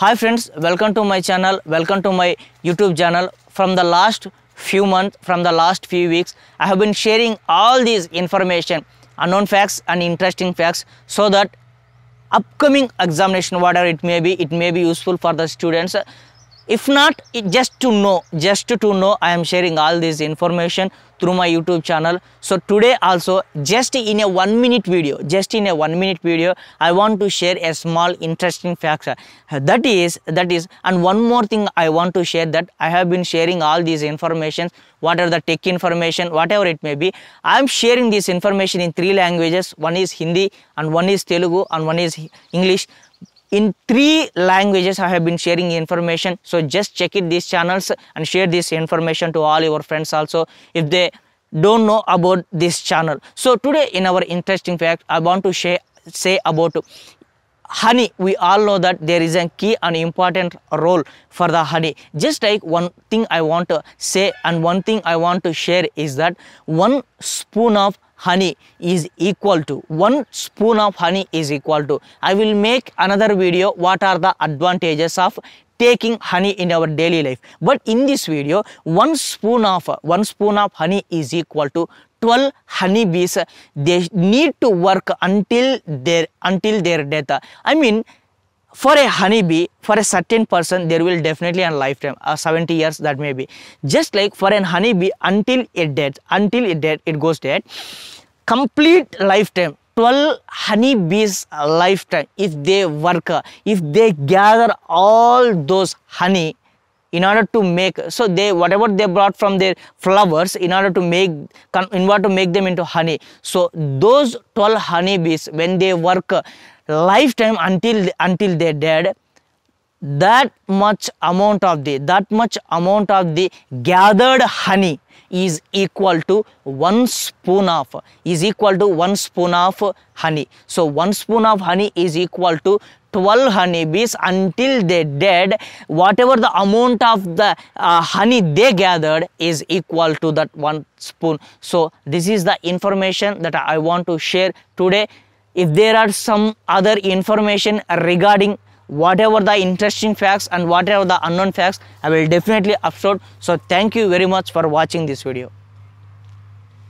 hi friends welcome to my channel welcome to my youtube channel from the last few months from the last few weeks i have been sharing all these information unknown facts and interesting facts so that upcoming examination whatever it may be it may be useful for the students if not just to know just to know i am sharing all this information through my youtube channel so today also just in a one minute video just in a one minute video i want to share a small interesting fact that is that is and one more thing i want to share that i have been sharing all these information what are the tech information whatever it may be i am sharing this information in three languages one is hindi and one is telugu and one is english in three languages i have been sharing information so just check it these channels and share this information to all your friends also if they don't know about this channel so today in our interesting fact i want to share say about honey we all know that there is a key and important role for the honey just like one thing i want to say and one thing i want to share is that one spoon of honey is equal to one spoon of honey is equal to i will make another video what are the advantages of taking honey in our daily life but in this video one spoon of one spoon of honey is equal to 12 honeybees they need to work until their until their death i mean for a honeybee for a certain person there will definitely a lifetime uh, 70 years that may be just like for an honeybee until it dead until it dead it goes dead complete lifetime 12 honeybees lifetime if they work uh, if they gather all those honey in order to make so they whatever they brought from their flowers in order to make in order to make them into honey so those 12 honeybees when they work lifetime until until they dead that much amount of the that much amount of the gathered honey is equal to one spoon of is equal to one spoon of honey so one spoon of honey is equal to 12 honeybees until they dead whatever the amount of the uh, honey they gathered is equal to that one spoon so this is the information that i want to share today if there are some other information regarding whatever the interesting facts and whatever the unknown facts i will definitely upload so thank you very much for watching this video